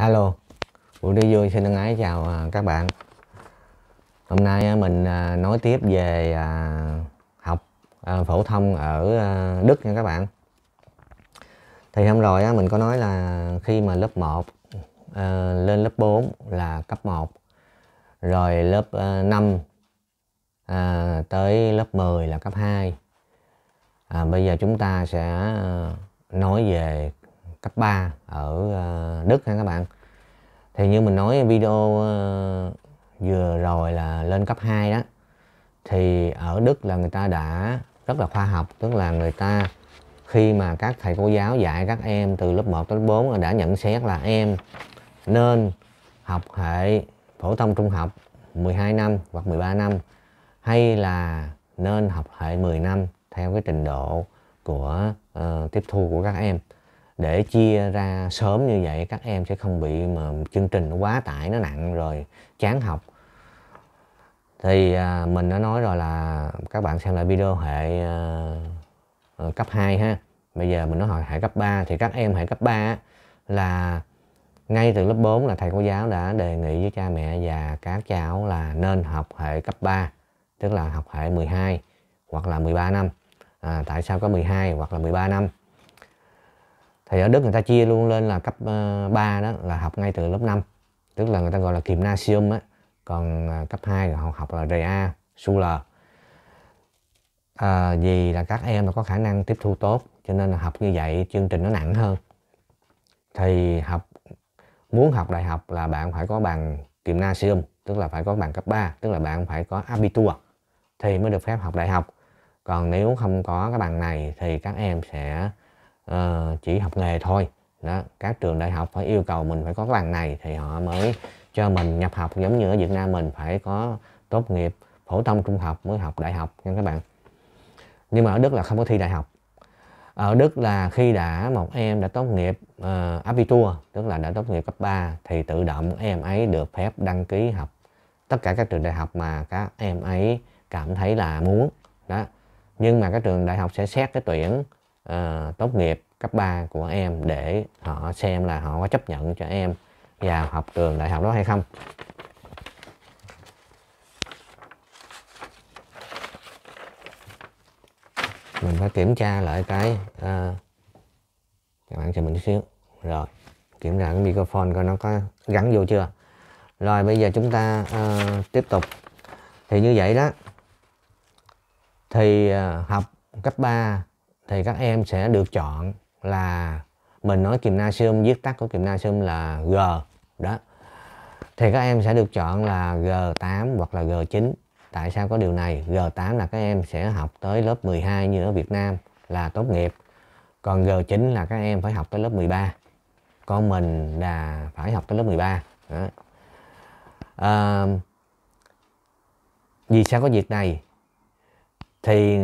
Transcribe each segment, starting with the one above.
Alo, Vũ Đi Vui xin thân ái chào à, các bạn Hôm nay à, mình à, nói tiếp về học phổ thông ở Đức nha các bạn Thì hôm rồi mình có nói là khi mà lớp 1 lên lớp 4 là cấp 1 Rồi lớp 5 tới lớp 10 là cấp 2 à, Bây giờ chúng ta sẽ nói về cấp 3 ở ờ, Đức ha các bạn thì như mình nói video ờ, vừa rồi là lên cấp 2 đó thì ở Đức là người ta đã rất là khoa học tức là người ta khi mà các thầy cô giáo dạy các em từ lớp 1 tới lớp 4 đã nhận xét là em nên học hệ phổ thông trung học 12 năm hoặc 13 năm hay là nên học hệ 10 năm theo cái trình độ của uh, tiếp thu của các em để chia ra sớm như vậy các em sẽ không bị mà chương trình nó quá tải nó nặng rồi chán học thì à, mình đã nói rồi là các bạn xem lại video hệ à, cấp 2 ha bây giờ mình nói hệ cấp 3 thì các em hệ cấp 3 là ngay từ lớp 4 là thầy cô giáo đã đề nghị với cha mẹ và các cháu là nên học hệ cấp 3 tức là học hệ 12 hoặc là 13 năm à, tại sao có 12 hoặc là 13 năm thì ở Đức người ta chia luôn lên là cấp 3 ờ, đó là học ngay từ lớp 5 tức là người ta gọi là gymnasium á còn ờ, cấp 2 là học, học là RA, Sula à, ờ, vì là các em là có khả năng tiếp thu tốt cho nên là học như vậy chương trình nó nặng hơn thì học muốn học đại học là bạn phải có bằng gymnasium tức là phải có bằng cấp 3 tức là bạn phải có abitur thì mới được phép học đại học còn nếu không có cái bằng này thì các em sẽ uh, chỉ học nghề thôi đó các trường đại học phải yêu cầu mình phải có bằng này thì họ mới cho mình nhập học giống như ở Việt Nam mình phải có tốt nghiệp phổ thông trung học mới học đại học nha các bạn nhưng mà ở Đức là không có thi đại học ở Đức là khi đã một em đã tốt nghiệp uh, Abitur tức là đã tốt nghiệp cấp 3 thì tự động em ấy được phép đăng ký học tất cả các trường đại học mà các em ấy cảm thấy là muốn đó nhưng mà các trường đại học sẽ xét cái tuyển uh, tốt nghiệp cấp 3 của em để họ xem là họ có chấp nhận cho em vào học trường đại học đó hay không mình phải kiểm tra lại cái uh, các bạn chờ mình chút xíu rồi kiểm tra cái microphone coi nó có gắn vô chưa rồi bây giờ chúng ta uh, tiếp tục thì như vậy đó thì uh, học cấp 3 thì các em sẽ được chọn là mình nói gymnasium viết tắt của gymnasium là G đó thì các em sẽ được chọn là G8 hoặc là G9 tại sao có điều này G8 là các em sẽ học tới lớp 12 như ở Việt Nam là tốt nghiệp còn G9 là các em phải học tới lớp 13 con mình là phải học tới lớp 13 đó. À, vì sao có việc này thì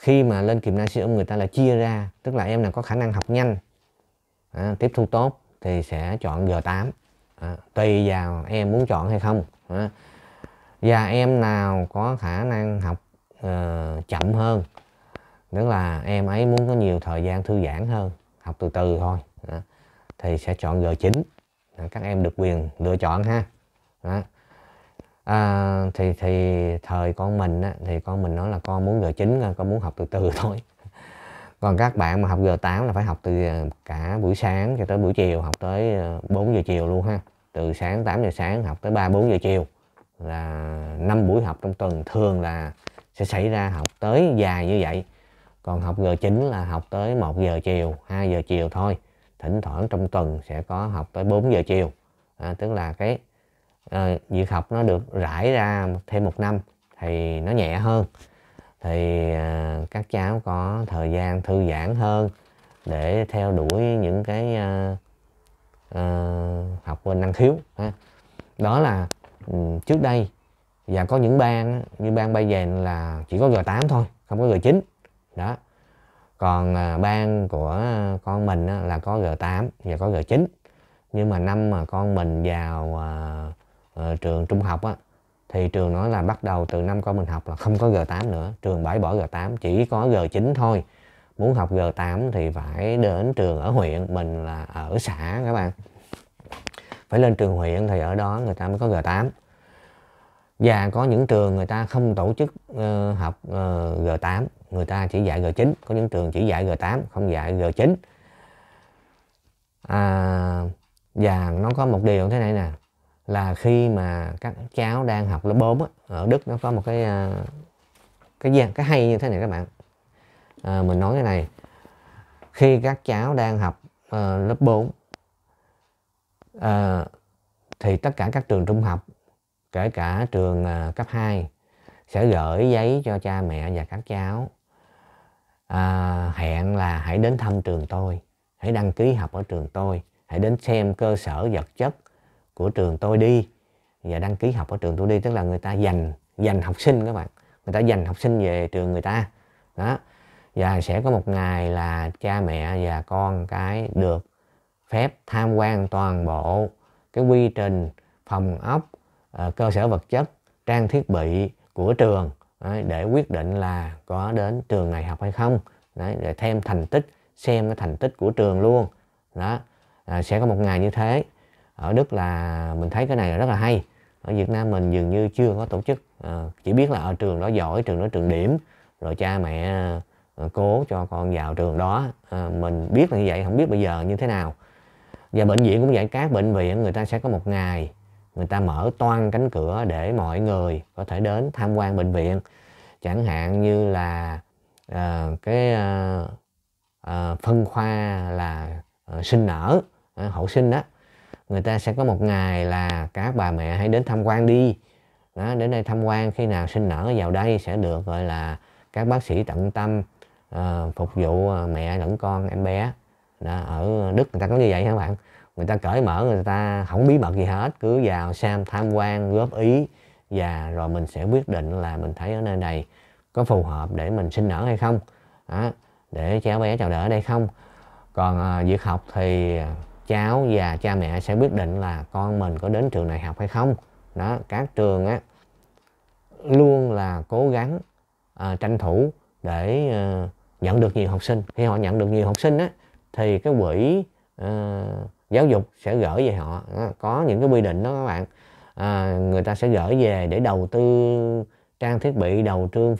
khi mà lên Kiểm tra gymnasium người ta là chia ra tức là em nào có khả năng học nhanh à, tiếp thu tốt thì sẽ chọn G8 à, tùy vào em muốn chọn hay không à, và em nào có khả năng học uh, chậm hơn tức là em ấy muốn có nhiều thời gian thư giãn hơn học từ từ thôi à, thì sẽ chọn G9 à, các em được quyền lựa chọn ha à, à, thì thì thời con mình á, thì con mình nói là con muốn giờ chín con muốn học từ từ thôi còn các bạn mà học giờ 8 là phải học từ à, cả buổi sáng cho tới buổi chiều học tới 4 à, giờ chiều luôn ha từ sáng 8 giờ sáng học tới 3 4 giờ chiều là năm buổi học trong tuần thường là sẽ xảy ra học tới dài như vậy còn học giờ 9 là học tới 1 giờ chiều 2 giờ chiều thôi thỉnh thoảng trong tuần sẽ có học tới 4 giờ chiều à, tức là cái à, việc học nó được rải ra thêm một năm thì nó nhẹ hơn thì à, các cháu có thời gian thư giãn hơn để theo đuổi những cái à, à, học bên năng khiếu ha. đó là ừ, trước đây và có những ban như ban bay dền là chỉ có giờ 8 thôi không có giờ 9 đó còn ban của con mình là có giờ 8 và có giờ 9 nhưng mà năm mà con mình vào Ờ, trường trung học á, thì trường nói là bắt đầu từ năm con mình học là không có G8 nữa, trường bãi bỏ G8 chỉ có G9 thôi. Muốn học G8 thì phải đến trường ở huyện, mình là ở xã các bạn. Phải lên trường huyện thì ở đó người ta mới có G8. Và có những trường người ta không tổ chức uh, học uh, ờ, G8, người ta chỉ dạy G9, có những trường chỉ dạy G8, không dạy G9. À, và nó có một điều thế này nè, là khi mà các cháu đang học lớp 4 á, ở Đức nó có một cái à, cái dạng cái hay như thế này các bạn à, mình nói cái này khi các cháu đang học uh, lớp 4 uh, ờ, thì tất cả các trường trung học kể cả trường uh, cấp 2 sẽ gửi giấy cho cha mẹ và các cháu uh, hẹn là hãy đến thăm trường tôi hãy đăng ký học ở trường tôi hãy đến xem cơ sở vật chất của trường tôi đi và đăng ký học ở trường tôi đi tức là người ta dành dành học sinh các bạn người ta dành học sinh về trường người ta đó và sẽ có một ngày là cha mẹ và con cái được phép tham quan toàn bộ cái quy trình phòng ốc ờ, cơ sở vật chất trang thiết bị của trường để quyết định là có đến trường này học hay không để thêm thành tích xem cái thành tích của trường luôn đó à, sẽ có một ngày như thế ở Đức là mình thấy cái này là rất là hay ở Việt Nam mình dường như chưa có tổ chức à, chỉ biết là ở trường đó giỏi trường đó trường điểm rồi cha mẹ ờ, cố cho con vào trường đó à, mình biết là như vậy không biết bây giờ như thế nào và bệnh viện cũng vậy các bệnh viện người ta sẽ có một ngày người ta mở toan cánh cửa để mọi người có thể đến tham quan bệnh viện chẳng hạn như là à, cái à, à, phân khoa là à, sinh nở à, hậu sinh đó người ta sẽ có một ngày là các bà mẹ hãy đến tham quan đi đó, đến đây tham quan khi nào sinh nở vào đây sẽ được gọi là các bác sĩ tận tâm uh, phục vụ ờ, mẹ lẫn con em bé đó, ở Đức người ta có như vậy các bạn người ta cởi mở người ta không bí mật gì hết cứ vào xem tham quan góp ý và rồi mình sẽ quyết định là mình thấy ở nơi này có phù hợp để mình sinh nở hay không đó, để cháu bé chào đỡ ở đây không còn uh, việc học thì cháu và cha mẹ sẽ quyết định là con mình có đến trường đại học hay không đó các trường á luôn là cố gắng à, tranh thủ để à, nhận được nhiều học sinh khi họ nhận được nhiều học sinh á thì cái quỹ à, giáo dục sẽ gửi về họ đó, có những cái quy định đó các bạn à, người ta sẽ gửi về để đầu tư trang thiết bị đầu tư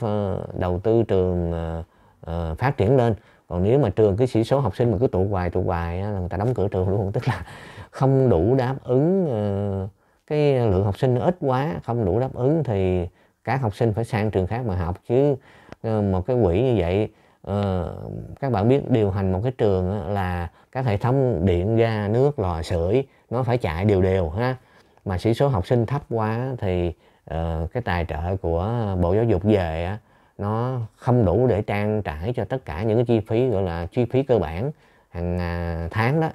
đầu tư trường à, à, phát triển lên còn nếu mà trường cái sĩ số học sinh mà cứ tụ hoài tụ hoài là người ta đóng cửa trường luôn tức là không đủ đáp ứng ờ, cái lượng học sinh ít quá không đủ đáp ứng thì các học sinh phải sang trường khác mà học chứ ờ, một cái quỹ như vậy ờ, các bạn biết điều hành một cái trường là các hệ thống điện ga nước lò sưởi nó phải chạy đều đều ha mà sĩ số học sinh thấp quá thì cái tài trợ của bộ giáo dục về nó không đủ để trang trải cho tất cả những cái chi phí gọi là chi phí cơ bản hàng à, tháng đó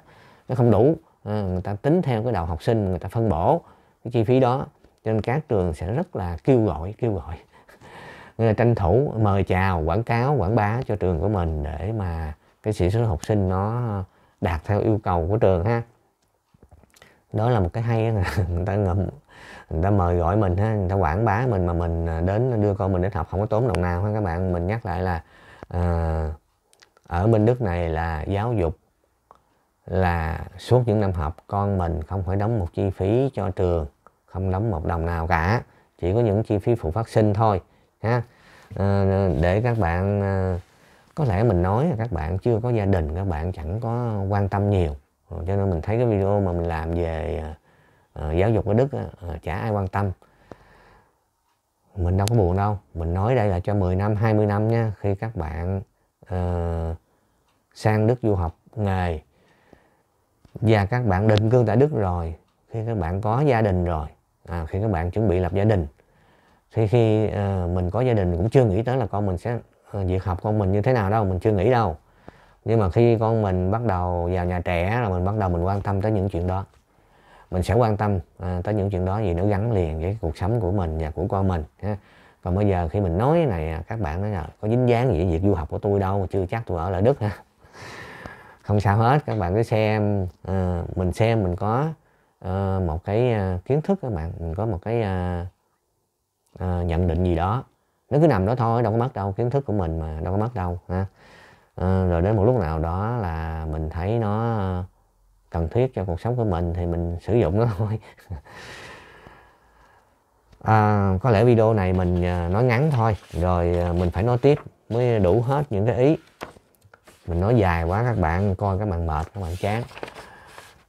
nó không đủ à, người ta tính theo cái đầu học sinh người ta phân bổ cái chi phí đó cho nên các trường sẽ rất là kêu gọi kêu gọi người tranh thủ mời chào quảng cáo quảng bá cho trường của mình để mà cái sĩ số học sinh nó đạt theo yêu cầu của trường ha đó là một cái hay là người ta ngậm người ta mời gọi mình ha người ta quảng bá mình mà mình à, đến đưa con mình đến học không có tốn đồng nào ha các bạn mình nhắc lại là à, ở bên đức này là giáo dục là suốt những năm học con mình không phải đóng một chi phí cho trường không đóng một đồng nào cả chỉ có những chi phí phụ phát sinh thôi ha à, để các bạn à, có lẽ mình nói các bạn chưa có gia đình các bạn chẳng có quan tâm nhiều Ờ, cho nên mình thấy cái video mà mình làm về uh, giáo dục ở đức uh, chả ai quan tâm mình đâu có buồn đâu mình nói đây là cho 10 năm 20 năm nha khi các bạn uh, sang đức du học nghề và các bạn định cư tại đức rồi khi các bạn có gia đình rồi à, khi các bạn chuẩn bị lập gia đình thì khi uh, mình có gia đình cũng chưa nghĩ tới là con mình sẽ uh, việc học con mình như thế nào đâu mình chưa nghĩ đâu nhưng mà khi con mình bắt đầu vào nhà trẻ là mình bắt đầu mình quan tâm tới những chuyện đó mình sẽ quan tâm à, tới những chuyện đó vì nó gắn liền với cuộc sống của mình và của con mình ha. còn bây giờ khi mình nói này à, các bạn nói là có dính dáng gì với việc du học của tôi đâu chưa chắc tôi ở lại đức ha không sao hết các bạn cứ xem à, mình xem mình có à, một cái à, kiến thức các bạn mình có một cái à, à, nhận định gì đó nó cứ nằm đó thôi đâu có mất đâu kiến thức của mình mà đâu có mất đâu ha Ờ, rồi đến một lúc nào đó là mình thấy nó ờ, cần thiết cho cuộc sống của mình thì mình sử dụng nó thôi à, có lẽ video này mình ờ, nói ngắn thôi rồi mình phải nói tiếp mới đủ hết những cái ý mình nói dài quá các bạn coi các bạn mệt các bạn chán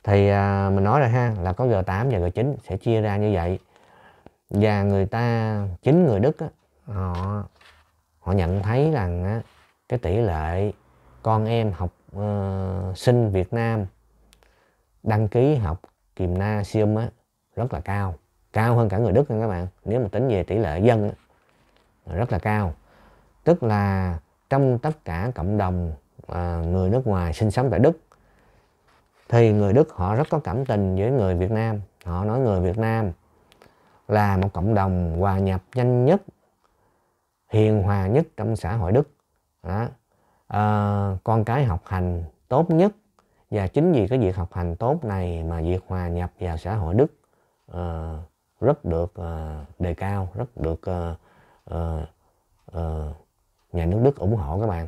thì à, mình nói rồi ha là có G8 và G9 sẽ chia ra như vậy và người ta chính người Đức á, họ họ nhận thấy rằng á, cái tỷ lệ con em học uh, sinh Việt Nam đăng ký học kìm na sium á rất là cao cao hơn cả người Đức nha các bạn nếu mà tính về tỷ lệ dân á, rất là cao tức là trong tất cả cộng đồng à, người nước ngoài sinh sống tại Đức thì người Đức họ rất có cảm tình với người Việt Nam họ nói người Việt Nam là một cộng đồng hòa nhập nhanh nhất hiền hòa nhất trong xã hội Đức đó. À, con cái học hành tốt nhất và chính vì cái việc học hành tốt này mà việc hòa nhập vào xã hội đức à, rất được à, đề cao rất được à, à, à, nhà nước đức ủng hộ các bạn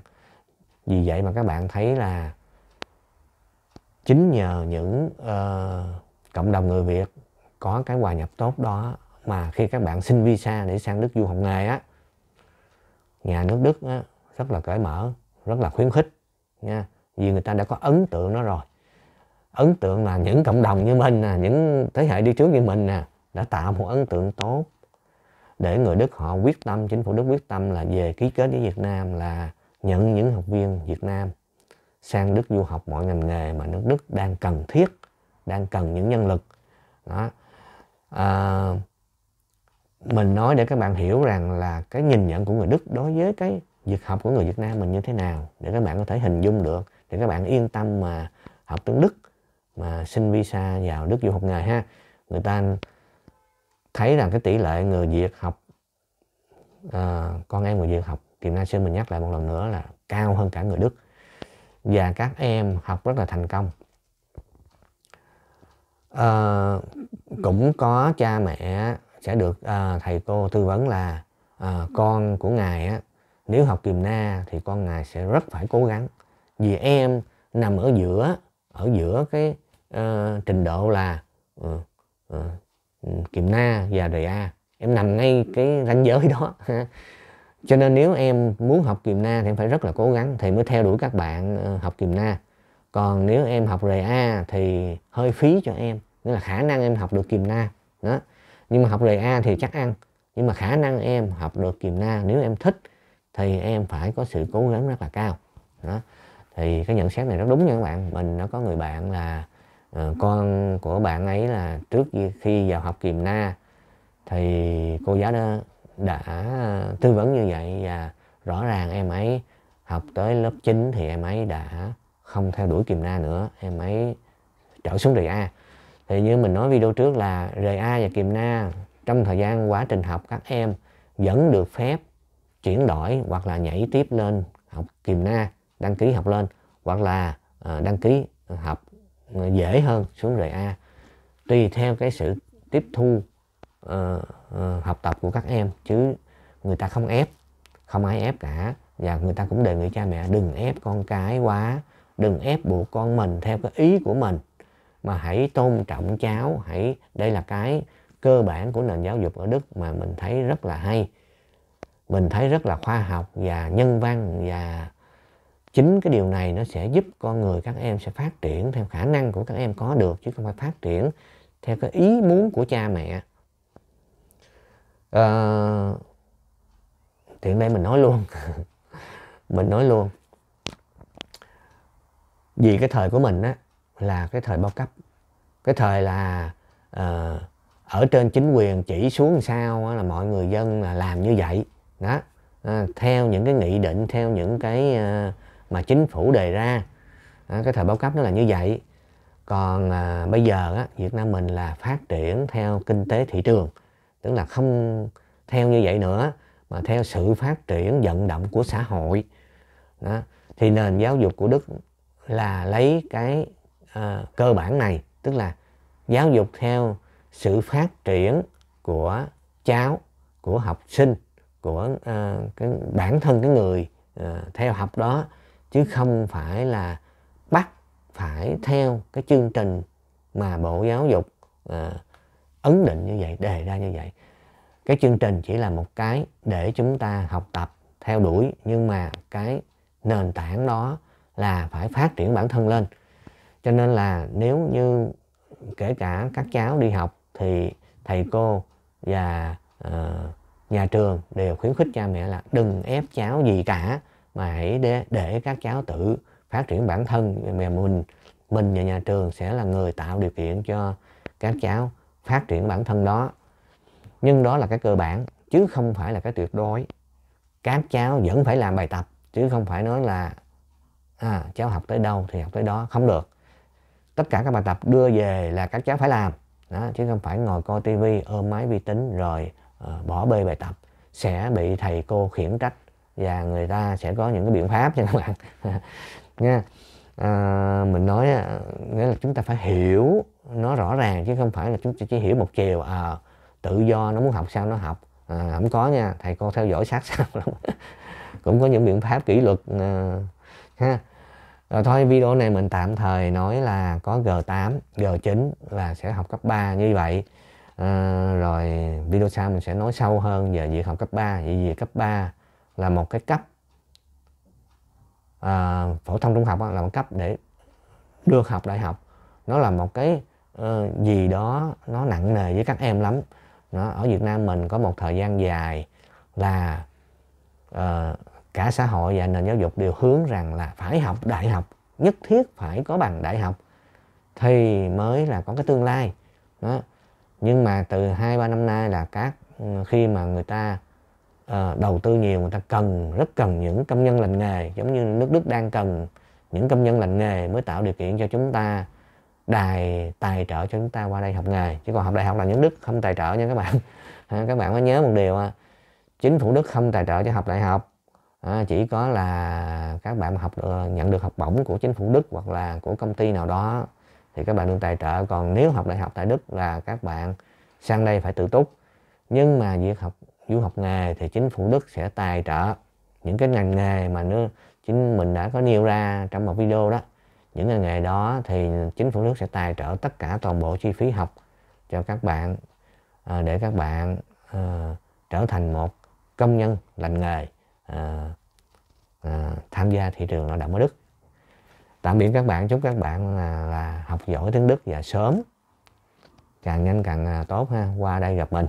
vì vậy mà các bạn thấy là chính nhờ những uh, cộng đồng người Việt có cái hòa nhập tốt đó mà khi các bạn xin visa để sang Đức du học nghề á nhà nước Đức á, rất là cởi mở rất là khuyến khích nha vì người ta đã có ấn tượng nó rồi ấn tượng mà những cộng đồng như mình nè những thế hệ đi trước như mình nè đã tạo một ấn tượng tốt để người Đức họ quyết tâm chính phủ Đức quyết tâm là về ký kết với Việt Nam là nhận những học viên Việt Nam sang Đức du học mọi ngành nghề mà nước Đức đang cần thiết đang cần những nhân lực đó à, mình nói để các bạn hiểu rằng là cái nhìn nhận của người Đức đối với cái việc học của người Việt Nam mình như thế nào để các bạn có thể hình dung được để các bạn yên tâm mà học tiếng Đức mà xin visa vào Đức du học nghề ha người ta thấy rằng cái tỷ lệ người Việt học à, con em người Việt học thì nay xin mình nhắc lại một lần nữa là cao hơn cả người Đức và các em học rất là thành công à, cũng có cha mẹ sẽ được à, thầy cô tư vấn là à, con của ngài á, nếu học kiềm na thì con ngài sẽ rất phải cố gắng vì em nằm ở giữa ở giữa cái uh, trình độ là uh, uh, kìm na và đề a em nằm ngay cái ranh giới đó cho nên nếu em muốn học kiềm na thì em phải rất là cố gắng thì mới theo đuổi các bạn uh, học kiềm na còn nếu em học đề a thì hơi phí cho em nghĩa là khả năng em học được kiềm na đó nhưng mà học đề a thì chắc ăn nhưng mà khả năng em học được kiềm na nếu em thích thì em phải có sự cố gắng rất là cao đó thì cái nhận xét này nó đúng nha các bạn mình nó có người bạn là uh, con của bạn ấy là trước khi vào học kiềm na thì cô giáo đó đã tư vấn như vậy và rõ ràng em ấy học tới lớp 9 thì em ấy đã không theo đuổi kiềm na nữa em ấy trở xuống rời a thì như mình nói video trước là rời a và kiềm na trong thời gian quá trình học các em vẫn được phép chuyển đổi hoặc là nhảy tiếp lên học kìm na đăng ký học lên hoặc là ờ, đăng ký học ờ, dễ hơn xuống rồi A tùy theo cái sự tiếp thu uh, uh, học tập của các em chứ người ta không ép không ai ép cả và người ta cũng đề nghị cha mẹ đừng ép con cái quá đừng ép buộc con mình theo cái ý của mình mà hãy tôn trọng cháu hãy đây là cái cơ bản của nền giáo dục ở đức mà mình thấy rất là hay mình thấy rất là khoa học và nhân văn và chính cái điều này nó sẽ giúp con người các em sẽ phát triển theo khả năng của các em có được chứ không phải phát triển theo cái ý muốn của cha mẹ à, tiện đây mình nói luôn mình nói luôn vì cái thời của mình á là cái thời bao cấp cái thời là uh, ở trên chính quyền chỉ xuống sao là mọi người dân là làm như vậy đó à, theo những cái nghị định theo những cái à, mà chính phủ đề ra à, cái thời bao cấp nó là như vậy còn à, bây giờ á, Việt Nam mình là phát triển theo kinh tế thị trường tức là không theo như vậy nữa mà theo sự phát triển vận động của xã hội đó. thì nền giáo dục của Đức là lấy cái à, cơ bản này tức là giáo dục theo sự phát triển của cháu của học sinh của à, cái bản thân cái người à, theo học đó chứ không phải là bắt phải theo cái chương trình mà bộ giáo dục à, ấn định như vậy đề ra như vậy cái chương trình chỉ là một cái để chúng ta học tập theo đuổi nhưng mà cái nền tảng đó là phải phát triển bản thân lên cho nên là nếu như kể cả các cháu đi học thì thầy cô và uh, nhà trường đều khuyến khích cha mẹ là đừng ép cháu gì cả mà hãy để, để các cháu tự phát triển bản thân mẹ mình mình và nhà trường sẽ là người tạo điều kiện cho các cháu phát triển bản thân đó nhưng đó là cái cơ bản chứ không phải là cái tuyệt đối các cháu vẫn phải làm bài tập chứ không phải nói là à, cháu học tới đâu thì học tới đó không được tất cả các bài tập đưa về là các cháu phải làm đó chứ không phải ngồi coi tivi ôm máy vi tính rồi Ờ, bỏ bê bài tập sẽ bị thầy cô khiển trách và người ta sẽ có những cái biện pháp cho các bạn nha à, mình nói nghĩa là chúng ta phải hiểu nó rõ ràng chứ không phải là chúng ta chỉ hiểu một chiều à, tự do nó muốn học sao nó học à, không có nha thầy cô theo dõi sát sao lắm cũng có những biện pháp kỷ luật à, ha rồi thôi video này mình tạm thời nói là có G8, G9 là sẽ học cấp 3 như vậy à, rồi video sau mình sẽ nói sâu hơn về việc học cấp 3 vì việc cấp 3 là một cái cấp à, phổ thông trung học là một cấp để được học đại học nó là một cái uh, gì đó nó nặng nề với các em lắm nó ở Việt Nam mình có một thời gian dài là uh, cả xã hội và nền giáo dục đều hướng rằng là phải học đại học nhất thiết phải có bằng đại học thì mới là có cái tương lai đó nhưng mà từ hai ba năm nay là các ừ, khi mà người ta uh, đầu tư nhiều người ta cần rất cần những công nhân lành nghề giống như nước Đức đang cần những công nhân lành nghề mới tạo điều kiện cho chúng ta đài tài trợ cho chúng ta qua đây học nghề chứ còn học đại học là nước đức không tài trợ nha các bạn các bạn có nhớ một điều à, chính phủ đức không tài trợ cho học đại học à, chỉ có là các bạn học được, ờ, nhận được học bổng của chính phủ đức hoặc là của công ty nào đó thì các bạn được tài trợ còn nếu học đại học tại Đức là các bạn sang đây phải tự túc nhưng mà việc học du học nghề thì chính phủ Đức sẽ tài trợ những cái ngành nghề mà nó chính mình đã có nêu ra trong một video đó những ngành nghề đó thì chính phủ Đức sẽ tài trợ tất cả toàn bộ chi phí học cho các bạn à, để các bạn à, trở thành một công nhân lành nghề à, à, tham gia thị trường lao động ở Đức tạm biệt các bạn chúc các bạn là, là học giỏi tiếng đức và sớm càng nhanh càng à, tốt ha qua đây gặp mình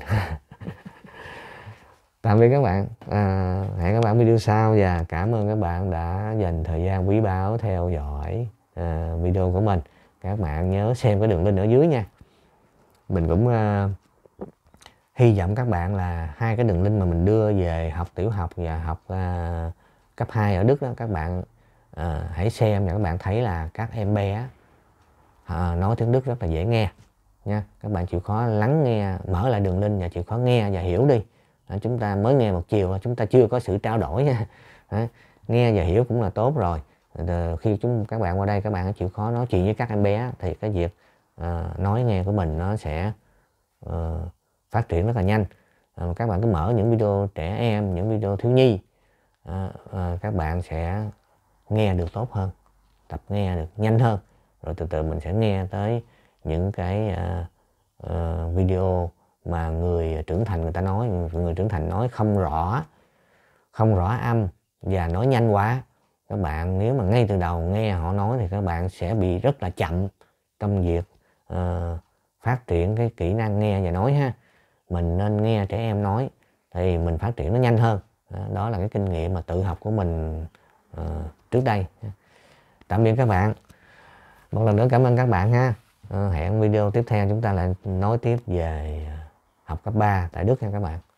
tạm biệt các bạn à, hẹn các bạn video sau và cảm ơn các bạn đã dành thời gian quý báu theo dõi à, video của mình các bạn nhớ xem cái đường link ở dưới nha mình cũng à, hy vọng các bạn là hai cái đường link mà mình đưa về học tiểu học và học à, cấp 2 ở Đức đó các bạn à, hãy xem và các bạn thấy là các em bé à, nói tiếng Đức rất là dễ nghe nha các bạn chịu khó lắng nghe mở lại đường link và chịu khó nghe và hiểu đi à, chúng ta mới nghe một chiều chúng ta chưa có sự trao đổi nha à, nghe và hiểu cũng là tốt rồi Từ ờ, khi chúng các bạn qua đây các bạn chịu khó nói chuyện với các em bé thì cái việc à, nói nghe của mình nó sẽ à, phát triển rất là nhanh à, các bạn cứ mở những video trẻ em những video thiếu nhi à, à, các bạn sẽ nghe được tốt hơn tập nghe được nhanh hơn rồi từ từ mình sẽ nghe tới những cái uh, uh, video mà người trưởng thành người ta nói người trưởng thành nói không rõ không rõ âm và nói nhanh quá các bạn nếu mà ngay từ đầu nghe họ nói thì các bạn sẽ bị rất là chậm trong việc uh, phát triển cái kỹ năng nghe và nói ha mình nên nghe trẻ em nói thì mình phát triển nó nhanh hơn đó là cái kinh nghiệm mà tự học của mình uh, trước đây tạm biệt các bạn một lần nữa cảm ơn các bạn ha ờ, hẹn video tiếp theo chúng ta lại nói tiếp về học cấp 3 tại Đức nha các bạn